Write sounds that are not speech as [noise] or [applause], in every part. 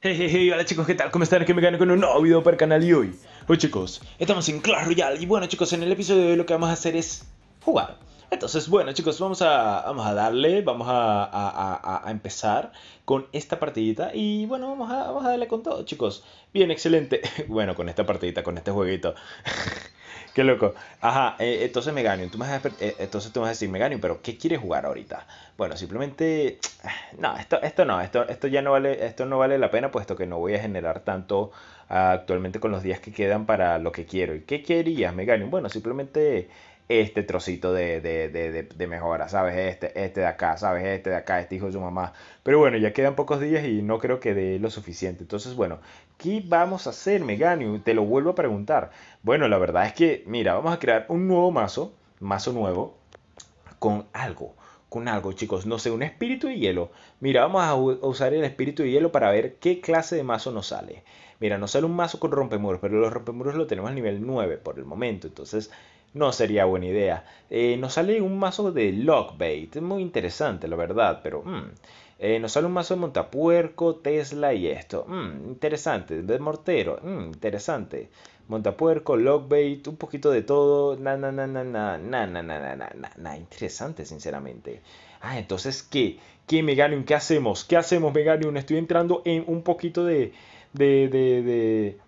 Hey, hola chicos, ¿qué tal? ¿Cómo están? Aquí me gano con un nuevo video para el canal y hoy. Hoy chicos, estamos en Clash Royale y bueno chicos, en el episodio de hoy lo que vamos a hacer es jugar. Entonces, bueno chicos, vamos a, vamos a darle, vamos a, empezar con esta partidita y bueno, vamos a, vamos a darle con todo chicos. Bien, excelente. [laughs] Bueno, con esta partidita, con este jueguito. [laughs] Qué loco. Ajá, eh, entonces Meganium, me vas a eh, entonces tú vas a decir, Meganium, pero ¿qué quieres jugar ahorita? Bueno, simplemente, [tsk] no, esto, esto no, esto, esto ya no vale, esto no vale la pena, puesto que no voy a generar tanto ah, actualmente con los días que quedan para lo que quiero. ¿Y qué querías, Meganium? Bueno, simplemente este trocito de, de, de, mejora, ¿sabes? Este, este de acá, ¿sabes? Este de acá, este hijo de su mamá. Pero bueno, ya quedan pocos días y no creo que dé lo suficiente. Entonces, bueno, ¿qué vamos a hacer, Meganium? Te lo vuelvo a preguntar. Bueno, la verdad es que, mira, vamos a crear un nuevo mazo, mazo nuevo, con algo con algo, chicos. No sé, un espíritu de hielo. Mira, vamos a usar el espíritu de hielo para ver qué clase de mazo nos sale. Mira, nos sale un mazo con rompemuros, pero los rompemuros lo tenemos a nivel 9 por el momento. Entonces, no sería buena idea. nos sale un mazo de Lockbait, muy interesante la verdad, pero... nos sale un mazo de Montapuerco, Tesla y esto. interesante. De Mortero. interesante. Montapuerco, Lockbait, un poquito de todo. Na, na, na, na, na, na, na, na, na, Interesante, sinceramente. Ah, entonces, ¿qué? ¿Qué, Meganium? ¿Qué hacemos? ¿Qué hacemos, Meganium? Estoy entrando en un poquito de... De, de, de,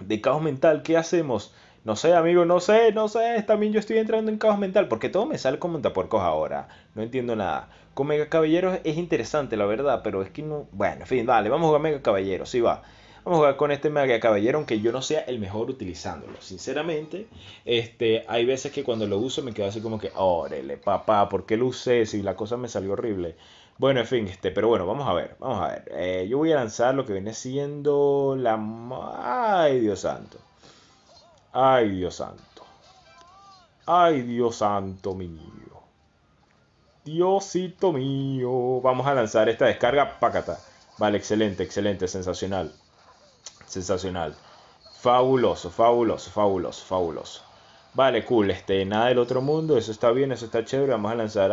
de caos mental. ¿Qué hacemos? No sé, amigo, no sé, no sé. También yo estoy entrando en caos mental porque todo me sale como tapuercos ahora. No entiendo nada. Con Mega Caballeros es interesante, la verdad, pero es que no. Bueno, en fin, vale, vamos a jugar Mega Caballeros, sí va. Vamos a jugar con este Mega Caballero, aunque yo no sea el mejor utilizándolo. Sinceramente, este, hay veces que cuando lo uso me quedo así como que, órale, papá, ¿por qué lo usé si la cosa me salió horrible? Bueno, en fin, este, pero bueno, vamos a ver, vamos a ver. Eh, yo voy a lanzar lo que viene siendo la... ¡Ay, Dios santo! Ay Dios santo. Ay Dios santo mío. Diosito mío. Vamos a lanzar esta descarga. Pacata. Vale, excelente, excelente, sensacional. Sensacional. Fabuloso, fabuloso, fabuloso, fabuloso. Vale, cool. Este, nada del otro mundo. Eso está bien, eso está chévere. Vamos a lanzar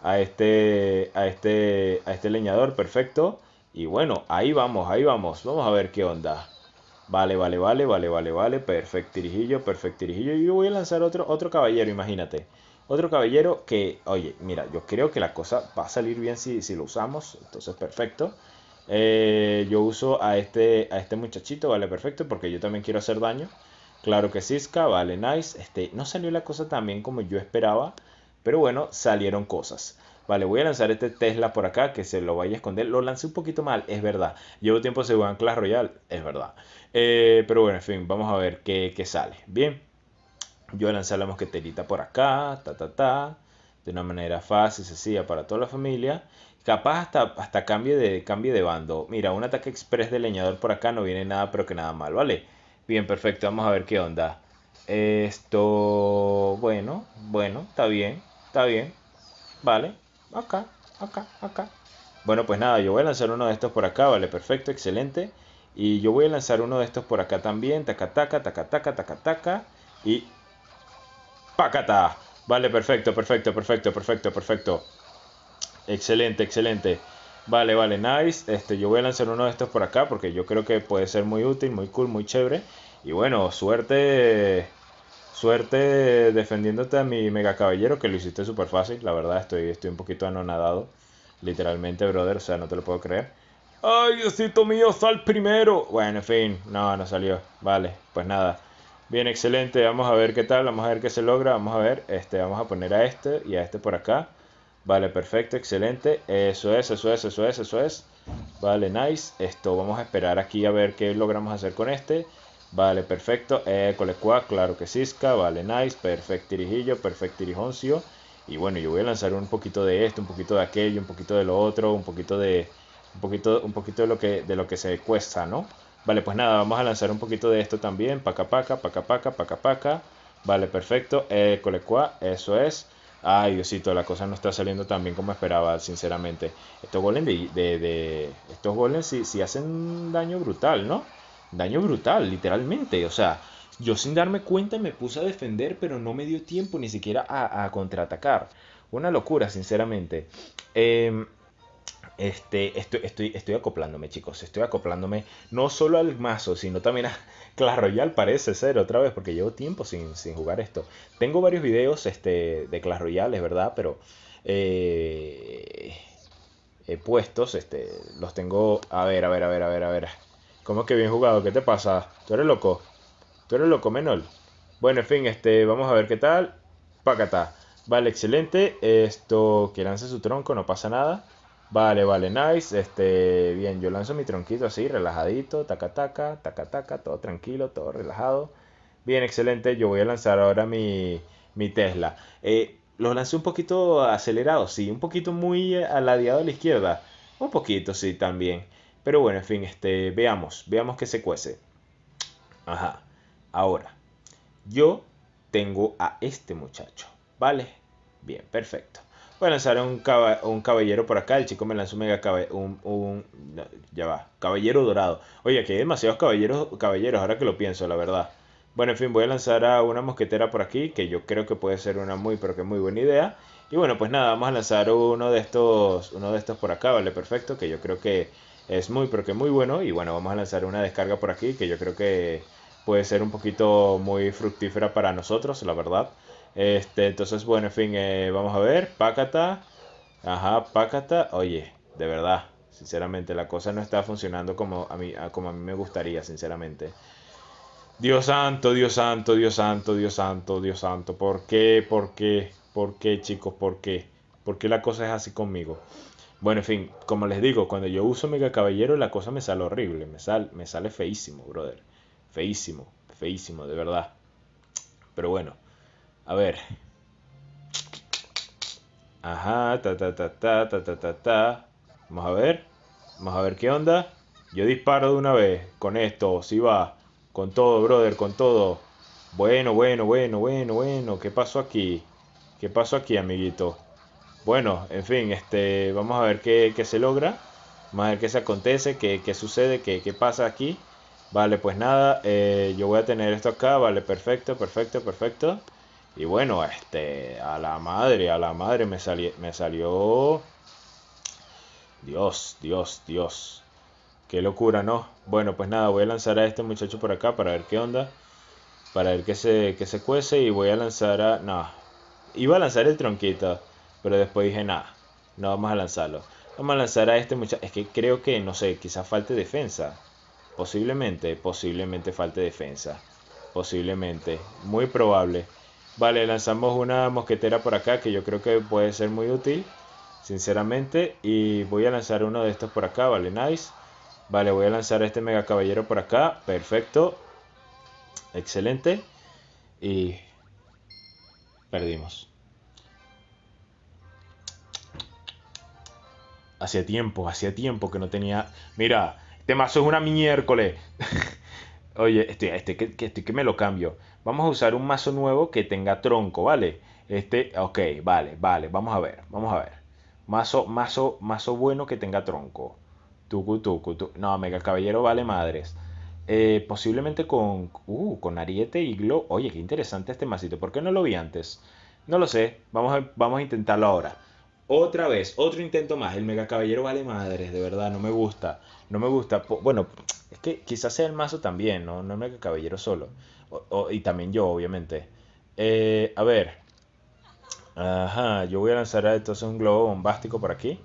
a este. a este. a este leñador. Perfecto. Y bueno, ahí vamos, ahí vamos. Vamos a ver qué onda. Vale, vale, vale, vale, vale, vale. perfecto, tirijillo Y yo voy a lanzar otro, otro caballero, imagínate. Otro caballero que, oye, mira, yo creo que la cosa va a salir bien si, si lo usamos. Entonces, perfecto. Eh, yo uso a este, a este muchachito, vale, perfecto, porque yo también quiero hacer daño. Claro que Siska, vale, nice. Este, no salió la cosa tan bien como yo esperaba, pero bueno, salieron cosas vale, voy a lanzar este Tesla por acá, que se lo vaya a esconder. Lo lancé un poquito mal, es verdad. Llevo tiempo en Clash Royal, es verdad. Eh, pero bueno, en fin, vamos a ver qué, sale. Bien, yo voy a lanzar la mosqueterita por acá, ta, ta, ta. De una manera fácil, sencilla para toda la familia. Capaz hasta, hasta de, cambie de bando. Mira, un ataque express de leñador por acá no viene nada, pero que nada mal, ¿vale? Bien, perfecto, vamos a ver qué onda. Esto, bueno, bueno, está bien, está bien, vale, acá, acá, acá. Bueno, pues nada, yo voy a lanzar uno de estos por acá, vale, perfecto, excelente. Y yo voy a lanzar uno de estos por acá también, tacataca, tacataca, tacataca, y... ¡Pacata! Vale, perfecto, perfecto, perfecto, perfecto, perfecto. Excelente, excelente. Vale, vale, nice. Este, yo voy a lanzar uno de estos por acá porque yo creo que puede ser muy útil, muy cool, muy chévere. Y bueno, suerte Suerte defendiéndote a mi mega caballero, que lo hiciste súper fácil, la verdad, estoy, estoy un poquito anonadado. Literalmente, brother, o sea, no te lo puedo creer. ¡Ay, Diosito mío, sal primero! Bueno, en fin, no, no salió. Vale, pues nada. Bien, excelente. Vamos a ver qué tal, vamos a ver qué se logra. Vamos a ver, este, vamos a poner a este y a este por acá. Vale, perfecto, excelente. Eso es, eso es, eso es, eso es. Vale, nice. Esto vamos a esperar aquí a ver qué logramos hacer con este. Vale, perfecto. École claro que cisca. Vale, nice. perfecto, irijillo Perfecto, irijoncio Y bueno, yo voy a lanzar un poquito de esto, un poquito de aquello, un poquito de lo otro, un poquito de. Un poquito, un poquito de lo que de lo que se cuesta, ¿no? Vale, pues nada, vamos a lanzar un poquito de esto también. Paca paca, paca paca, paca Vale, perfecto. École Colecua, eso es. Ay, Diosito, la cosa no está saliendo tan bien como esperaba, sinceramente. Estos golems de, de, estos sí, sí hacen daño brutal, ¿no? Daño brutal, literalmente. O sea, yo sin darme cuenta me puse a defender, pero no me dio tiempo ni siquiera a, contraatacar. Una locura, sinceramente. Em, este, estoy, estoy, acoplándome, chicos. Estoy acoplándome no solo al mazo, sino también a [laughs] Clash Royale, parece ser otra vez, porque llevo tiempo sin, jugar esto. Tengo varios videos este, de Clash Royale, es verdad, pero eh, He puestos, este, los tengo. A ver, a ver, a ver, a ver, a ver. ¿Cómo que bien jugado? ¿Qué te pasa? Tú eres loco. Tú eres loco, menor. Bueno, en fin, este, vamos a ver qué tal. Pacata. Vale, excelente. Esto, que lance su tronco, no pasa nada. Vale, vale, nice. Este, bien, yo lanzo mi tronquito así, relajadito, taca taca, taca taca, todo tranquilo, todo relajado. Bien, excelente. Yo voy a lanzar ahora mi, mi Tesla. Eh, lo lancé un poquito acelerado, sí, un poquito muy eh, aladeado a la izquierda. Un poquito, sí, también. Pero bueno, en fin, este, veamos, veamos que se cuece. Ajá. Ahora, yo tengo a este muchacho, ¿vale? Bien, perfecto. Voy a lanzar un, un caballero por acá. El chico me lanzó un mega caballero. Un, ya va, caballero dorado. Oye, aquí hay demasiados caballeros, caballeros, ahora que lo pienso, la verdad. Bueno, en fin, voy a lanzar a una mosquetera por aquí, que yo creo que puede ser una muy, pero que muy buena idea. Y bueno, pues nada, vamos a lanzar uno de estos, uno de estos por acá, ¿vale? Perfecto, que yo creo que es muy pero que muy bueno y bueno vamos a lanzar una descarga por aquí que yo creo que puede ser un poquito muy fructífera para nosotros la verdad este entonces bueno en fin eh, vamos a ver Pacata ajá Pacata oye de verdad sinceramente la cosa no está funcionando como a mí como a mí me gustaría sinceramente Dios santo, Dios santo, Dios santo, Dios santo, Dios santo. ¿Por qué? ¿Por qué? ¿Por qué, chicos? ¿Por qué? ¿Por qué la cosa es así conmigo? Bueno, en fin, como les digo, cuando yo uso Mega Caballero la cosa me sale horrible, me, me sale feísimo, brother. Feísimo, feísimo, de verdad. Pero bueno, a ver. Ajá, ta ta ta ta ta ta ta ta. Vamos a ver. Vamos a ver qué onda. Yo disparo de una vez con esto, si va. Con todo, brother, con todo. Bueno, bueno, bueno, bueno, bueno. ¿Qué pasó aquí? ¿Qué pasó aquí, amiguito? Bueno, en fin, este, vamos a ver qué, se logra, vamos a ver qué se acontece, qué, sucede, qué, pasa aquí. Vale, pues nada, eh, yo voy a tener esto acá, vale, perfecto, perfecto, perfecto. Y bueno, este, a la madre, a la madre me, me salió... Dios, Dios, Dios. Qué locura, ¿no? Bueno, pues nada, voy a lanzar a este muchacho por acá para ver qué onda. Para ver qué se, qué se cuece y voy a lanzar a... No, iba a lanzar el tronquito. Pero después dije, nada, no vamos a lanzarlo. Vamos a lanzar a este muchacho. Es que creo que, no sé, quizás falte defensa. Posiblemente, posiblemente falte defensa. Posiblemente, muy probable. Vale, lanzamos una mosquetera por acá que yo creo que puede ser muy útil, sinceramente. Y voy a lanzar uno de estos por acá, vale, nice. Vale, voy a lanzar a este mega caballero por acá, perfecto. Excelente. Y perdimos. Hacía tiempo, hacía tiempo que no tenía. Mira, este mazo es una miércoles. [laughs] Oye, este, este, este, que, me lo cambio. Vamos a usar un mazo nuevo que tenga tronco, ¿vale? Este, ok, vale, vale. Vamos a ver, vamos a ver. Mazo, mazo, mazo bueno que tenga tronco. Tucu, tucu, tu. No, Mega Caballero vale madres. Eh, posiblemente con, uh, con ariete y glow. Oye, qué interesante este mazo, ¿Por qué no lo vi antes? No lo sé. Vamos vamos a intentarlo ahora. Otra vez, otro intento más. El mega caballero vale madres, de verdad, no me gusta. No me gusta. Bueno, es que quizás sea el mazo también, no, no el mega caballero solo. y también yo, obviamente. Eh, a ver. Ajá, yo voy a lanzar entonces un globo bombástico por aquí.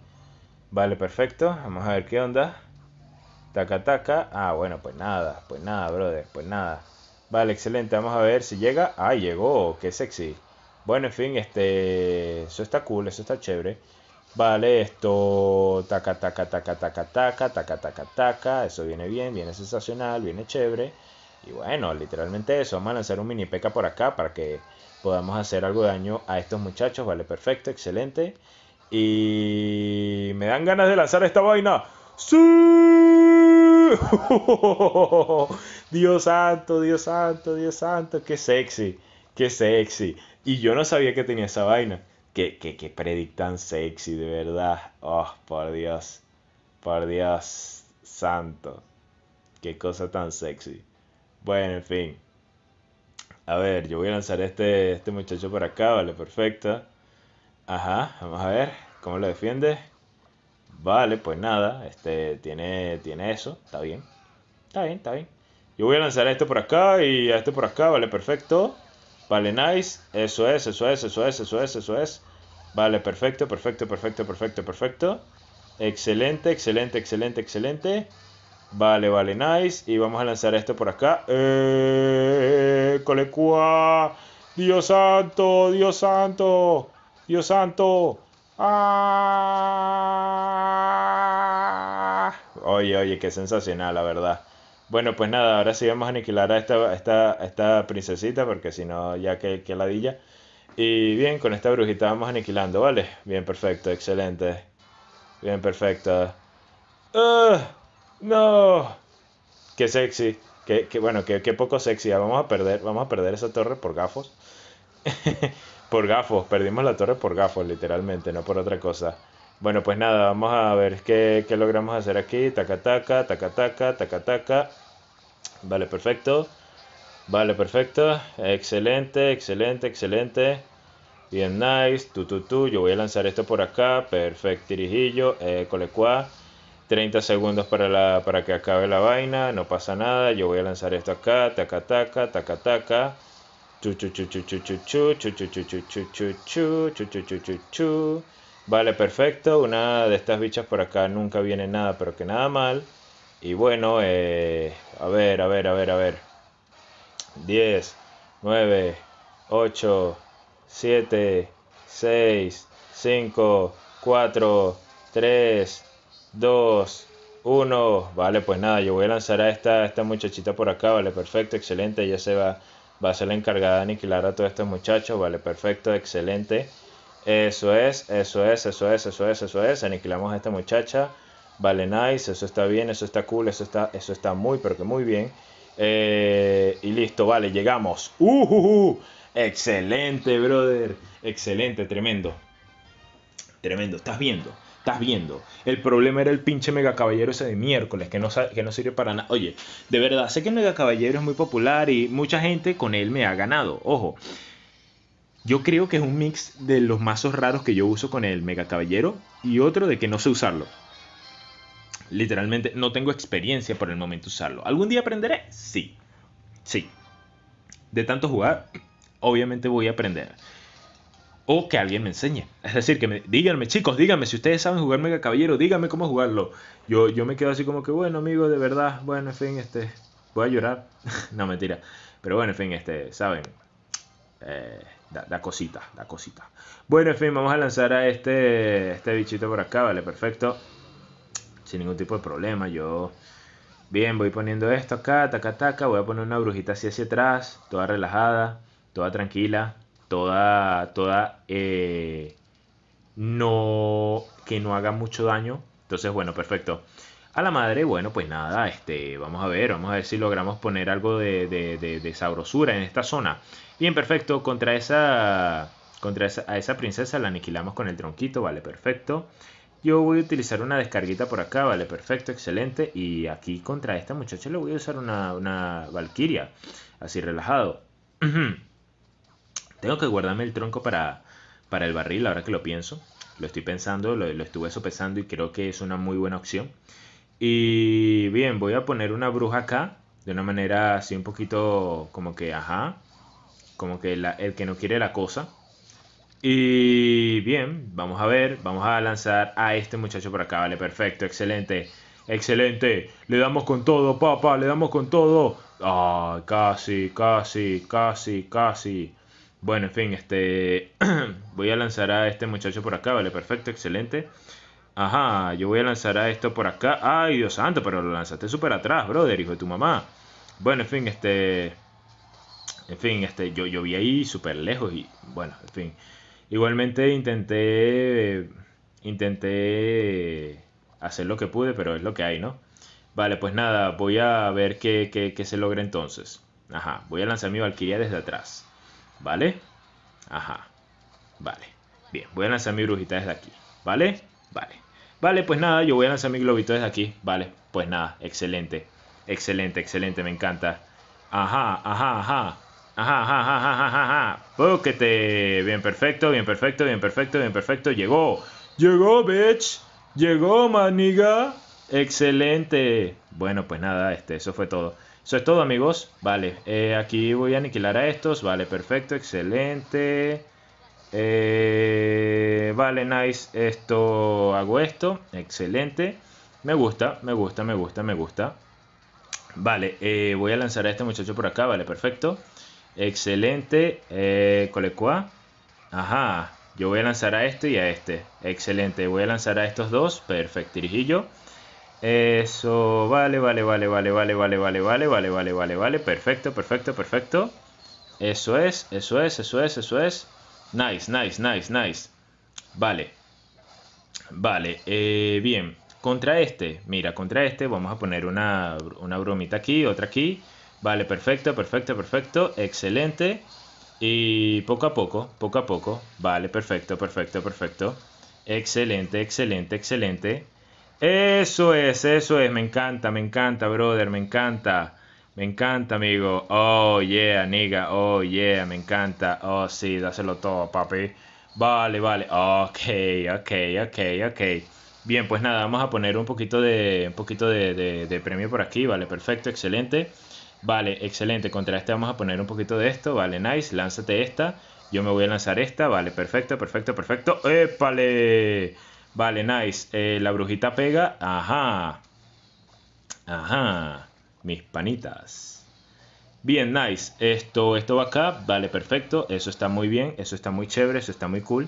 Vale, perfecto. Vamos a ver qué onda. Taca, taca. Ah, bueno, pues nada, pues nada, brother, pues nada. Vale, excelente. Vamos a ver si llega. Ah, llegó. Qué sexy. Bueno, en fin, este, eso está cool, eso está chévere. Vale, esto, taca, taca, taca, taca, taca, taca, taca, taca, eso viene bien, viene sensacional, viene chévere. Y bueno, literalmente eso, vamos a lanzar un mini peca por acá para que podamos hacer algo de daño a estos muchachos, vale, perfecto, excelente. Y me dan ganas de lanzar esta vaina. ¡Sí! [laughs] Dios santo, Dios santo, Dios santo, qué sexy, qué sexy. Y yo no sabía que tenía esa vaina. Que, que, predic tan sexy, de verdad. Oh, por Dios. Por Dios santo. Qué cosa tan sexy. Bueno, en fin. A ver, yo voy a lanzar este, este muchacho por acá, vale, perfecto. Ajá, vamos a ver cómo lo defiende. Vale, pues nada, este tiene, tiene eso, está bien. Está bien, está bien. Yo voy a lanzar a este por acá y a este por acá, vale, perfecto. Vale, nice. Eso es, eso es, eso es, eso es, eso es. Vale, perfecto, perfecto, perfecto, perfecto, perfecto. Excelente, excelente, excelente, excelente. Vale, vale, nice. Y vamos a lanzar esto por acá. Eh, colecua. Dios santo, Dios santo, Dios santo. ¡Ah! Oye, oye, qué sensacional, la verdad. Bueno, pues nada, ahora sí vamos a aniquilar a esta, princesita, porque si no, ya que, que ladilla. Y bien, con esta brujita vamos aniquilando, ¿vale? Bien, perfecto, excelente. Bien, perfecto. ¡Ah! ¡No! ¡Qué sexy! bueno, qué, qué, poco sexy. Vamos a perder, vamos a perder esa torre por gafos. [laughs] por gafos, perdimos la torre por gafos, literalmente, no por otra cosa. Bueno, pues nada, vamos a ver qué, logramos hacer aquí. tacataca tacataca tacataca Vale, perfecto. Vale, perfecto. Excelente, excelente, excelente. Bien, nice. Tu, tu, Yo voy a lanzar esto por acá. Perfecto, École, Colecua. 30 segundos para, la, para que acabe la vaina. No pasa nada. Yo voy a lanzar esto acá. Taca, taca, taca, taca. chu chu chu chu chu chu chu chu chu chu chu chu chu chu chu chu chu Vale, perfecto. Una de estas bichas por acá nunca viene nada, pero que nada mal. Y bueno, eh, a ver, a ver, a ver, a ver. 10, 9, 8, 7, 6, 5, 4, 3, 2, 1. Vale, pues nada, yo voy a lanzar a esta, esta muchachita por acá. Vale, perfecto, excelente. Ella se va, va a ser la encargada de aniquilar a todos estos muchachos. Vale, perfecto, excelente. Eso es, eso es, eso es, eso es, eso es. Aniquilamos a esta muchacha. Vale, nice. Eso está bien, eso está cool, eso está, eso está muy, pero que muy bien. Eh, y listo, vale, llegamos. Uh, Excelente, brother. Excelente, tremendo. Tremendo, estás viendo. Estás viendo. El problema era el pinche mega caballero ese de miércoles, que no, que no sirve para nada. Oye, de verdad, sé que el mega caballero es muy popular y mucha gente con él me ha ganado. Ojo. Yo creo que es un mix de los mazos raros que yo uso con el Mega Caballero y otro de que no sé usarlo. Literalmente no tengo experiencia por el momento usarlo. ¿Algún día aprenderé? Sí. Sí. De tanto jugar, obviamente voy a aprender. O que alguien me enseñe. Es decir, que me, díganme, chicos, díganme, si ustedes saben jugar Mega Caballero, díganme cómo jugarlo. Yo, yo me quedo así como que, bueno, amigo, de verdad, bueno, en fin, este, voy a llorar. [laughs] no, mentira. Pero bueno, en fin, este, saben. Eh, Da, cosita, da cosita. Bueno, en fin, vamos a lanzar a este, este bichito por acá, vale, perfecto. Sin ningún tipo de problema, yo... Bien, voy poniendo esto acá, taca, taca. Voy a poner una brujita así hacia atrás, toda relajada, toda tranquila, toda, toda, eh, no, que no haga mucho daño. Entonces, bueno, perfecto. A la madre, bueno, pues nada, este, vamos a ver, vamos a ver si logramos poner algo de, de, de, de sabrosura en esta zona. Bien, perfecto. Contra esa. Contra esa, princesa la aniquilamos con el tronquito, vale, perfecto. Yo voy a utilizar una descarguita por acá, vale, perfecto, excelente. Y aquí contra esta muchacha le voy a usar una, una así relajado. [clears throat] Tengo que guardarme el tronco para, para el barril, ahora que lo pienso. Lo estoy pensando, lo, lo estuve sopesando y creo que es una muy buena opción. Y bien, voy a poner una bruja acá, de una manera así un poquito como que, ajá como que el que no quiere la cosa. Y bien, vamos a ver, vamos a lanzar a este muchacho por acá, vale, perfecto, excelente, excelente, le damos con todo, papá, le damos con todo. Ay, ah, casi, casi, casi, casi. Bueno, en fin, este, [clears throat] voy a lanzar a este muchacho por acá, vale, perfecto, excelente. Ajá, yo voy a lanzar a esto por acá. Ay, Dios santo, pero lo lanzaste súper atrás, brother, hijo de tu mamá. Bueno, en fin, este... En fin, este, yo, yo vi ahí súper lejos y bueno, en fin. Igualmente intenté, intenté hacer lo que pude, pero es lo que hay, ¿no? Vale, pues nada, voy a ver qué, se logra entonces. Ajá, voy a lanzar mi Valkyria desde atrás. ¿Vale? Ajá, vale. Bien, voy a lanzar mi brujita desde aquí. ¿Vale? Vale. Vale, pues nada, yo voy a lanzar mi globito desde aquí. Vale, pues nada, excelente. Excelente, excelente, me encanta. Ajá, ajá, ajá. Ajá, ajá, ajá, ajá, Bien perfecto, bien perfecto, bien perfecto, bien perfecto. Llegó. Llegó, bitch. Llegó, maniga. Excelente. Bueno, pues nada, este, eso fue todo. Eso es todo, amigos. Vale, eh, aquí voy a aniquilar a estos. Vale, perfecto, excelente. Eh, vale, nice. Esto, hago esto. Excelente. Me gusta, me gusta, me gusta, me gusta. Vale, eh, voy a lanzar a este muchacho por acá. Vale, perfecto. Excelente. Eh, Colecua. Ajá. Yo voy a lanzar a este y a este. Excelente. Voy a lanzar a estos dos. Perfecto. irijillo Eso. Vale, vale, vale, vale, vale, vale, vale, vale, vale, vale, vale, vale. Perfecto, perfecto, perfecto. Eso es, eso es, eso es, eso es. Nice, nice, nice, nice. Vale. Vale. bien. Contra este. Mira, contra este vamos a poner una, una bromita aquí, otra aquí. Vale, perfecto, perfecto, perfecto, excelente. Y poco a poco, poco a poco. Vale, perfecto, perfecto, perfecto. Excelente, excelente, excelente. Eso es, eso es. Me encanta, me encanta, brother, me encanta. Me encanta, amigo. Oh, yeah, nigga. Oh, yeah, me encanta. Oh, sí, dáselo todo, papi. Vale, vale. Ok, ok, ok, ok. Bien, pues nada, vamos a poner un poquito de, un poquito de premio por aquí. Vale, perfecto, excelente. Vale, excelente. Contra este vamos a poner un poquito de esto. Vale, nice. Lánzate esta. Yo me voy a lanzar esta. Vale, perfecto, perfecto, perfecto. ¡Épale! Vale, nice. Eh, la brujita pega. Ajá. Ajá. Mis panitas. Bien, nice. Esto, esto va acá. Vale, perfecto. Eso está muy bien. Eso está muy chévere. Eso está muy cool.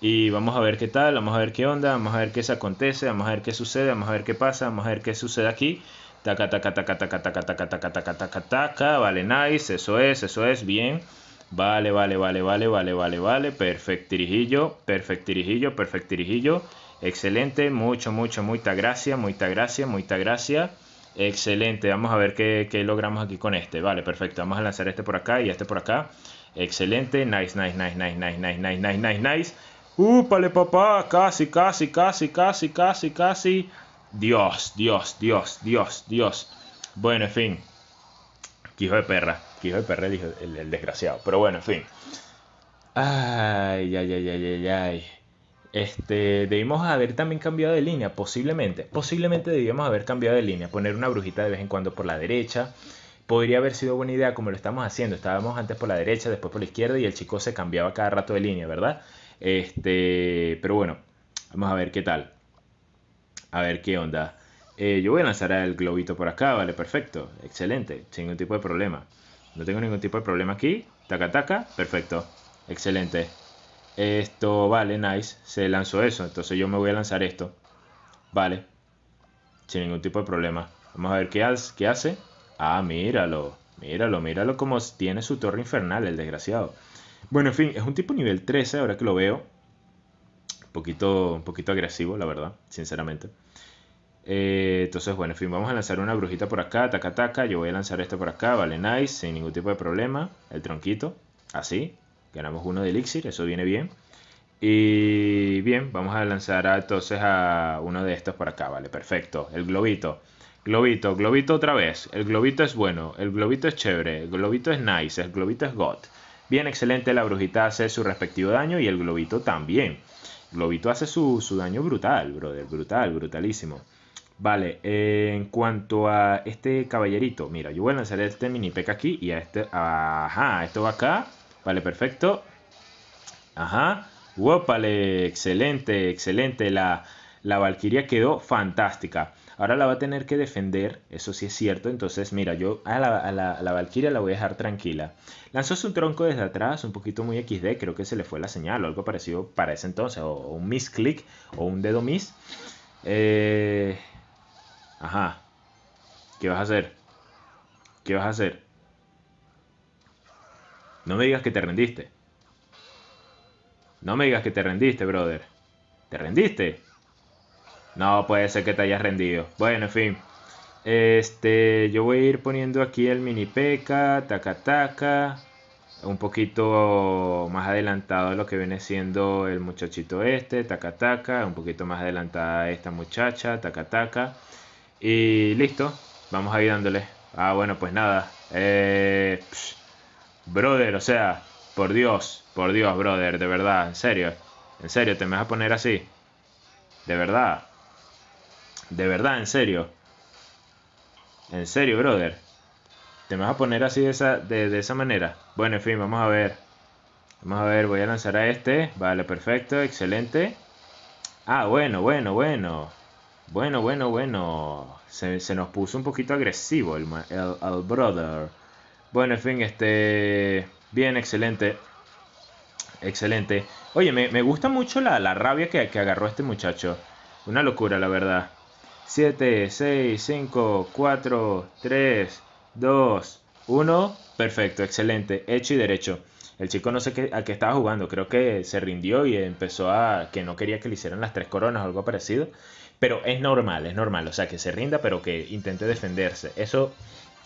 Y vamos a ver qué tal. Vamos a ver qué onda. Vamos a ver qué se acontece. Vamos a ver qué sucede. Vamos a ver qué pasa. Vamos a ver qué sucede aquí. Taca, taca, taca, taca, taca, taca, taca, taca, taca, taca. Vale, nice. Eso es, eso es. Bien. Vale, vale, vale, vale, vale, vale, vale. tirijillo, perfecto perfectirijillo. Excelente. Mucho, mucho, mucha gracia, mucha gracia, muita gracia. Excelente. Vamos a ver qué, logramos aquí con este. Vale, perfecto. Vamos a lanzar este por acá y este por acá. Excelente. Nice, nice, nice, nice, nice, nice, nice, nice, nice, nice. ¡Úpale, papá! Casi, casi, casi, casi, casi, casi. Dios, Dios, Dios, Dios, Dios. Bueno, en fin. Quijo de perra. Quijo de perra el, desgraciado. Pero bueno, en fin. Ay, ay, ay, ay, ay, ay. Este, debimos haber también cambiado de línea, posiblemente. Posiblemente debíamos haber cambiado de línea, poner una brujita de vez en cuando por la derecha. Podría haber sido buena idea como lo estamos haciendo. Estábamos antes por la derecha, después por la izquierda y el chico se cambiaba cada rato de línea, ¿verdad? Este, pero bueno, vamos a ver qué tal a ver qué onda. Eh, yo voy a lanzar el globito por acá, vale, perfecto, excelente, sin ningún tipo de problema. No tengo ningún tipo de problema aquí, taca taca, perfecto, excelente. Esto, vale, nice, se lanzó eso, entonces yo me voy a lanzar esto, vale, sin ningún tipo de problema. Vamos a ver qué, qué hace. Ah, míralo, míralo, míralo como tiene su torre infernal, el desgraciado. Bueno, en fin, es un tipo nivel 13, ahora que lo veo poquito, un poquito agresivo, la verdad, sinceramente. Eh, entonces, bueno, en fin, vamos a lanzar una brujita por acá, taca, ataca. Yo voy a lanzar esto por acá, vale, nice, sin ningún tipo de problema. El tronquito, así. Ganamos uno de elixir, eso viene bien. Y bien, vamos a lanzar entonces a uno de estos por acá, vale, perfecto. El globito. Globito, globito otra vez. El globito es bueno, el globito es chévere, el globito es nice, el globito es god. Bien, excelente, la brujita hace su respectivo daño y el globito también. Globito hace su, daño brutal, brother. Brutal, brutalísimo. Vale, eh, en cuanto a este caballerito, mira, yo voy a lanzar este mini peca aquí y a este. Ajá, esto va acá. Vale, perfecto. Ajá. Wopale, excelente, excelente. La, la quedó fantástica. Ahora la va a tener que defender, eso sí es cierto. Entonces, mira, yo a la, Valkyria la voy a dejar tranquila. Lanzó su tronco desde atrás, un poquito muy XD, creo que se le fue la señal o algo parecido para ese entonces, o, un un misclick o un dedo miss. Eh, ajá. ¿Qué vas a hacer? ¿Qué vas a hacer? No me digas que te rendiste. No me digas que te rendiste, brother. ¿Te rendiste? No puede ser que te hayas rendido. Bueno, en fin. Este, yo voy a ir poniendo aquí el mini peca, taca Un poquito más adelantado lo que viene siendo el muchachito este, taca Un poquito más adelantada esta muchacha, taca Y listo, vamos ayudándole Ah, bueno, pues nada. Eh, brother, o sea, por Dios, por Dios, brother, de verdad, en serio. En serio, te me vas a poner así. De verdad. De verdad, en serio. En serio, brother. ¿Te vas a poner así de esa, de, esa manera? Bueno, en fin, vamos a ver. Vamos a ver, voy a lanzar a este. Vale, perfecto, excelente. Ah, bueno, bueno, bueno. Bueno, bueno, bueno. Se, nos puso un poquito agresivo el, brother. Bueno, en fin, este... Bien, excelente. Excelente. Oye, me, gusta mucho la, la rabia que, que agarró este muchacho. Una locura, la verdad. 7, 6, 5, 4, 3, 2, 1. Perfecto, excelente. Hecho y derecho. El chico no sé al que estaba jugando. Creo que se rindió y empezó a que no quería que le hicieran las tres coronas o algo parecido. Pero es normal, es normal. O sea, que se rinda, pero que intente defenderse. Eso...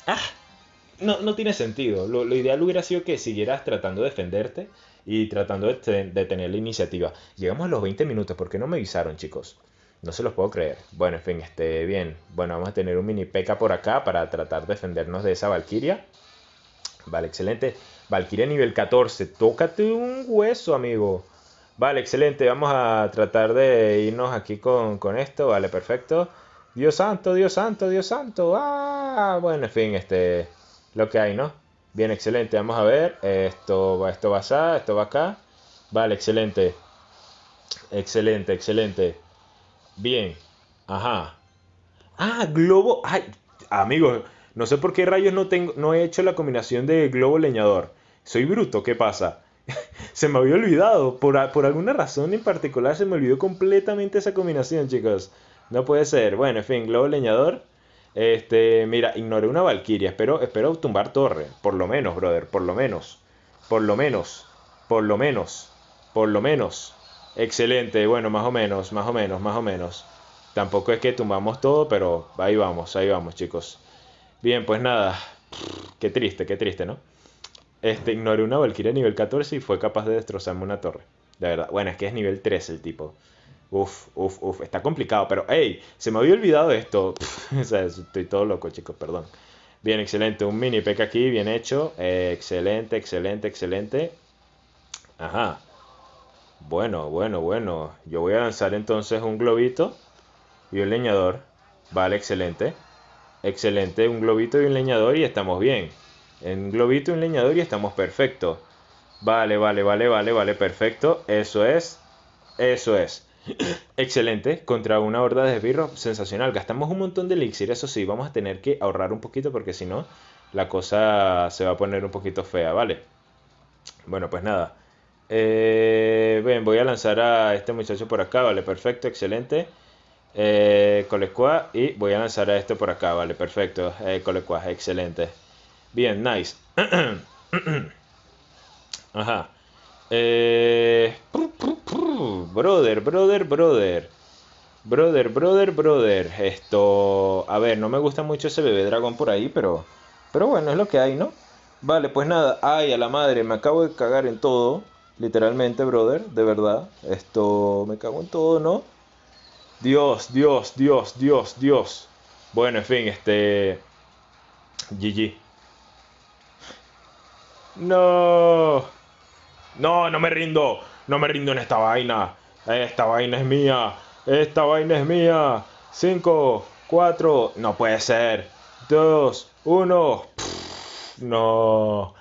¡Ah! No, no tiene sentido. Lo, ideal hubiera sido que siguieras tratando de defenderte y tratando de, de tener la iniciativa. Llegamos a los 20 minutos. ¿Por qué no me avisaron, chicos? No se los puedo creer. Bueno, en fin, este, bien. Bueno, vamos a tener un mini peca por acá para tratar de defendernos de esa valquiria Vale, excelente. Valkyria nivel 14. Tócate un hueso, amigo. Vale, excelente. Vamos a tratar de irnos aquí con, esto. Vale, perfecto. Dios santo, Dios santo, Dios santo. Ah, bueno, en fin, este... Lo que hay, ¿no? Bien, excelente. Vamos a ver. Esto, va, esto va allá, esto va acá. Vale, excelente. Excelente, excelente. Bien. Ajá. Ah, globo. Ay, amigos, no sé por qué rayos no, tengo, no he hecho la combinación de globo leñador. Soy bruto, ¿qué pasa? [laughs] se me había olvidado. Por, alguna razón en particular se me olvidó completamente esa combinación, chicos. No puede ser. Bueno, en fin, globo leñador. Este, mira, ignoré una valquiria. pero espero tumbar torre. Por lo menos, brother. Por lo menos. Por lo menos. Por lo menos. Por lo menos. Excelente, bueno, más o menos, más o menos, más o menos. Tampoco es que tumbamos todo, pero ahí vamos, ahí vamos, chicos. Bien, pues nada. Qué triste, qué triste, ¿no? Este, ignoré una Valkyria nivel 14 y fue capaz de destrozarme una torre. De verdad. Bueno, es que es nivel 3 el tipo. Uf, uf, uf. Está complicado, pero hey, se me había olvidado esto. [laughs] o sea, estoy todo loco, chicos, perdón. Bien, excelente. Un mini peck aquí, bien hecho. excelente, excelente, excelente. Ajá. Bueno, bueno, bueno. Yo voy a lanzar entonces un globito y un leñador. Vale, excelente. Excelente, un globito y un leñador y estamos bien. Un globito y un leñador y estamos perfecto. Vale, vale, vale, vale, vale, perfecto. Eso es. Eso es. [clears throat] Excelente, contra una horda de esbirro, sensacional. Gastamos un montón de elixir, eso sí, vamos a tener que ahorrar un poquito porque si no, la cosa se va a poner un poquito fea, ¿vale? Bueno, pues nada. Eh, bien, voy a lanzar a este muchacho por acá, vale, perfecto, excelente. Eh, Colecua y voy a lanzar a este por acá, vale, perfecto. Eh, Colecua, excelente. Bien, nice. [clears throat] Ajá. Eh, brother, brother, brother. Brother, brother, brother. Esto. A ver, no me gusta mucho ese bebé dragón por ahí, pero. Pero bueno, es lo que hay, ¿no? Vale, pues nada. Ay, a la madre, me acabo de cagar en todo. Literalmente, brother, de verdad. Esto me cago en todo, ¿no? Dios, Dios, Dios, Dios, Dios. Bueno, en fin, este. GG. No. No, no me rindo. No me rindo en esta vaina. Esta vaina es mía. Esta vaina es mía. Cinco, cuatro... No puede ser. Dos, uno, No.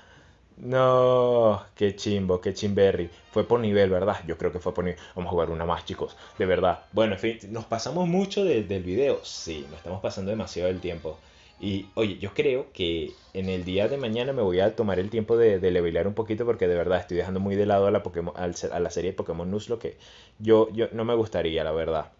No, qué chimbo, qué chimberry. Fue por nivel, ¿verdad? Yo creo que fue por nivel. Vamos a jugar una más, chicos. De verdad. Bueno, en fin, ¿nos pasamos mucho del video? Sí, nos estamos pasando demasiado del tiempo. Y oye, yo creo que en el día de mañana me voy a tomar el tiempo de, de un poquito porque de verdad estoy dejando muy de lado a la, a la serie de Pokémon lo que yo, yo no me gustaría, la verdad.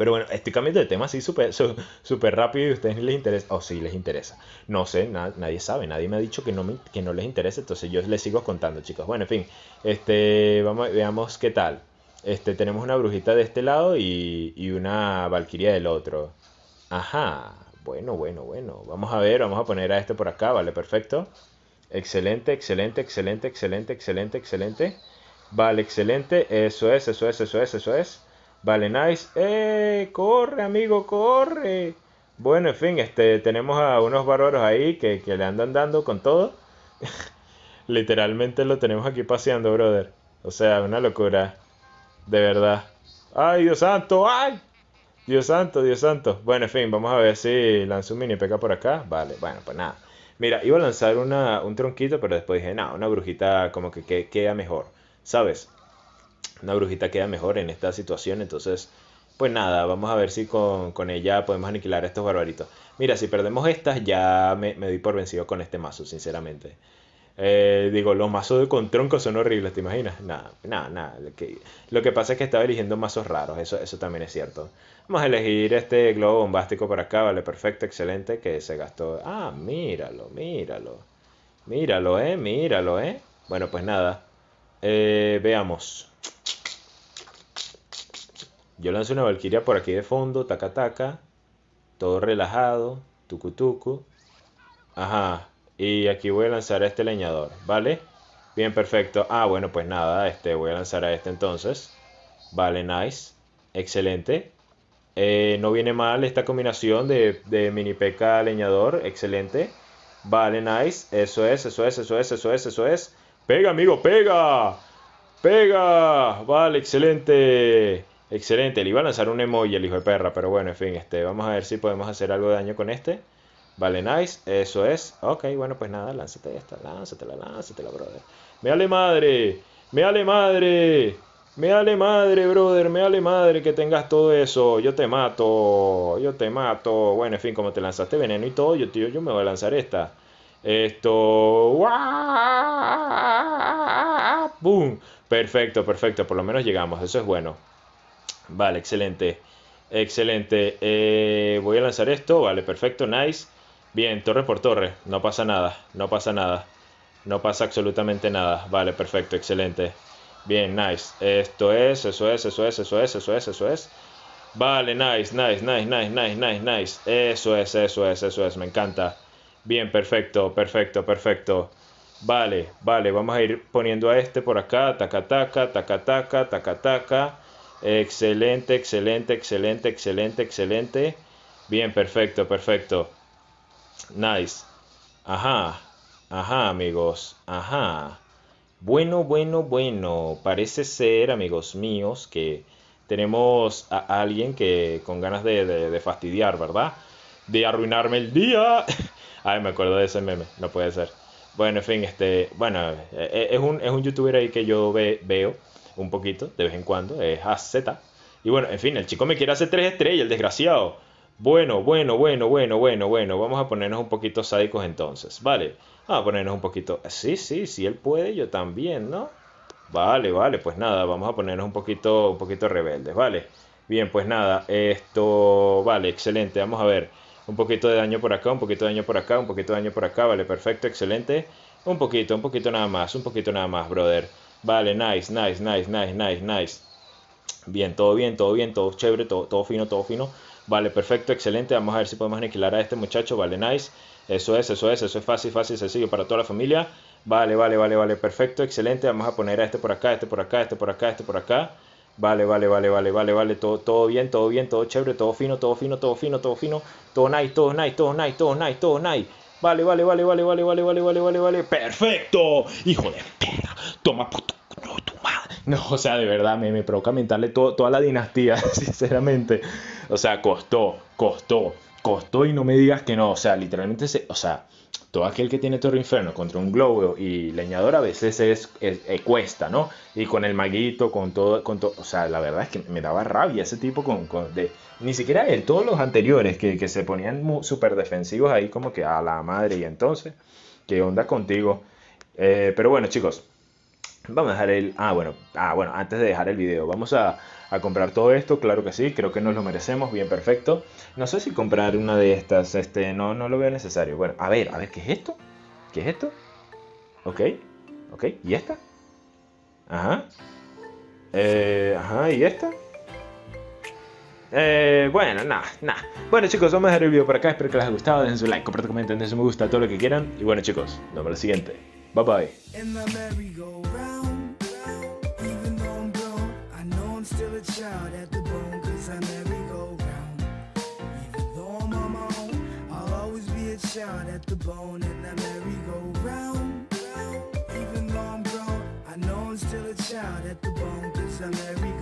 Pero bueno, estoy cambiando de tema así súper [laughs] super rápido y a ustedes les interesa. O si sí, les interesa. No sé, nadie sabe, nadie me ha dicho que no, que no les interesa, entonces yo les sigo contando, chicos. Bueno, en fin, este, vamos, veamos qué tal. Este, tenemos una brujita de este lado y, una valquiria del otro. Ajá, bueno, bueno, bueno. Vamos a ver, vamos a poner a este por acá, vale, perfecto. Excelente, excelente, excelente, excelente, excelente, excelente. Vale, excelente. Eso es, eso es, eso es, eso es. Vale, nice. ¡Eh! ¡Corre, amigo! ¡Corre! Bueno, en fin, este, tenemos a unos bárbaros ahí que, le andan dando con todo. [laughs] Literalmente lo tenemos aquí paseando, brother. O sea, una locura. De verdad. ¡Ay, Dios santo! ¡Ay! Dios santo, Dios santo. Bueno, en fin, vamos a ver si lanzo un mini peca por acá. Vale, bueno, pues nada. Mira, iba a lanzar un tronquito, pero después dije, no, una brujita como que, que queda mejor. ¿Sabes? una brujita queda mejor en esta situación, entonces pues nada, vamos a ver si con, ella podemos aniquilar a estos barbaritos. Mira, si perdemos estas, ya me, me doy por vencido con este mazo, sinceramente. Eh, digo, los mazos de con troncos son horribles, ¿te imaginas? Nada, nada, nada. Lo que, lo que pasa es que estaba eligiendo mazos raros, eso, eso también es cierto. Vamos a elegir este globo bombástico por acá, vale, perfecto, excelente, que se gastó. Ah, míralo, míralo. Míralo, eh, míralo, eh. Bueno, pues nada. Eh, veamos. Yo lanzo una valquiria por aquí de fondo, taca taca, todo relajado, tucu tucu. Ajá, y aquí voy a lanzar a este leñador, ¿vale? Bien, perfecto. Ah, bueno, pues nada, este voy a lanzar a este entonces. Vale, nice. Excelente. Eh, no viene mal esta combinación de, de mini peca leñador, excelente. Vale, nice. Eso es, eso es, eso es, eso es, eso es. Pega, amigo, pega. Pega. Vale, excelente. Excelente, le iba a lanzar un emoji el hijo de perra, pero bueno, en fin, este, vamos a ver si podemos hacer algo de daño con este. Vale, nice, eso es. Ok, bueno, pues nada, lánzate esta, lánzatela, lánzatela, brother. Me ale madre, me ale madre, me ale madre, brother, me ale madre que tengas todo eso. Yo te mato, yo te mato. Bueno, en fin, como te lanzaste veneno y todo, yo, tío, yo me voy a lanzar esta. Esto. ¡Bum! Perfecto, perfecto. Por lo menos llegamos. Eso es bueno. Vale, excelente. Excelente. Eh, voy a lanzar esto. Vale, perfecto, nice. Bien, torre por torre. No pasa nada, no pasa nada. No pasa absolutamente nada. Vale, perfecto, excelente. Bien, nice. Esto es, eso es, eso es, eso es, eso es, eso es. Vale, nice, nice, nice, nice, nice, nice, nice. Eso es, eso es, eso es. Me encanta. Bien, perfecto, perfecto, perfecto. Vale, vale, vamos a ir poniendo a este por acá, taca, taca, taca, taca, taca, taca. Excelente, excelente, excelente, excelente, excelente. Bien, perfecto, perfecto. Nice. Ajá, ajá, amigos. Ajá. Bueno, bueno, bueno. Parece ser, amigos míos, que tenemos a alguien que con ganas de, fastidiar, ¿verdad? De arruinarme el día. [laughs] Ay, me acuerdo de ese meme. No puede ser. Bueno, en fin, este, bueno, eh, eh, es un, es un youtuber ahí que yo veo un poquito, de vez en cuando, es AZ. Y bueno, en fin, el chico me quiere hacer tres estrellas, el desgraciado. Bueno, bueno, bueno, bueno, bueno, bueno, vamos a ponernos un poquito sádicos entonces, ¿vale? Vamos a ponernos un poquito... Sí, sí, sí, él puede, yo también, ¿no? Vale, vale, pues nada, vamos a ponernos un poquito, un poquito rebeldes, ¿vale? Bien, pues nada, esto... Vale, excelente, vamos a ver. Un poquito de daño por acá, un poquito de daño por acá, un poquito de daño por acá, vale, perfecto, excelente. Un poquito, un poquito nada más, un poquito nada más, brother. Vale, nice, nice, nice, nice, nice, nice. Bien, todo bien, todo bien, todo chévere, todo, todo fino, todo fino. Vale, perfecto, excelente. Vamos a ver si podemos aniquilar a este muchacho. Vale, nice. Eso es, eso es, eso es fácil, fácil, sencillo para toda la familia. Vale, vale, vale, vale, perfecto, excelente. Vamos a poner a este por acá, este por acá, este por acá, este por acá. Vale, vale, vale, vale, vale, vale. Todo, todo bien, todo bien, todo chévere, todo fino, todo fino, todo fino, todo fino. Todo nice, todo nice, todo nice, todo nice, todo nice. Vale, vale, vale, vale, vale, vale, vale, vale, vale, vale. Perfecto. Hijo de perra. Toma por no, tu madre. No, o sea, de verdad, me, provoca mentarle toda la dinastía, [laughs] sinceramente. O sea, costó, costó, costó y no me digas que no. O sea, literalmente, se, o sea, todo aquel que tiene Torre Inferno contra un globo y leñador a veces es, eh, cuesta, ¿no? Y con el maguito, con todo, con todo, o sea, la verdad es que me daba rabia ese tipo con, de, ni siquiera él, todos los anteriores que, se ponían súper defensivos ahí como que a la madre y entonces, ¿qué onda contigo? Eh, pero bueno chicos, Vamos a dejar el... Ah, bueno, ah, bueno antes de dejar el video, vamos a, comprar todo esto, claro que sí, creo que nos lo merecemos, bien perfecto. No sé si comprar una de estas, este, no, no lo veo necesario. Bueno, a ver, a ver, ¿qué es esto? ¿Qué es esto? Ok, ok, ¿y esta? Ajá. Eh, ajá, ¿y esta? Eh, bueno, nada, nada. Bueno chicos, vamos a dejar el video por acá, espero que les haya gustado, dejen su like, compartan, comenten, dejen su me gusta, todo lo que quieran. Y bueno chicos, nos vemos en el siguiente. Bye bye. In the merry-go-round, even though I'm grown, I know I'm still a child at the bone, cause I merry-go-round. Even though I'm on my own, I'll always be a child at the bone, merry-go-round. Even though I'm grown, I know I'm still a child at the bone, cause I merry-go-round.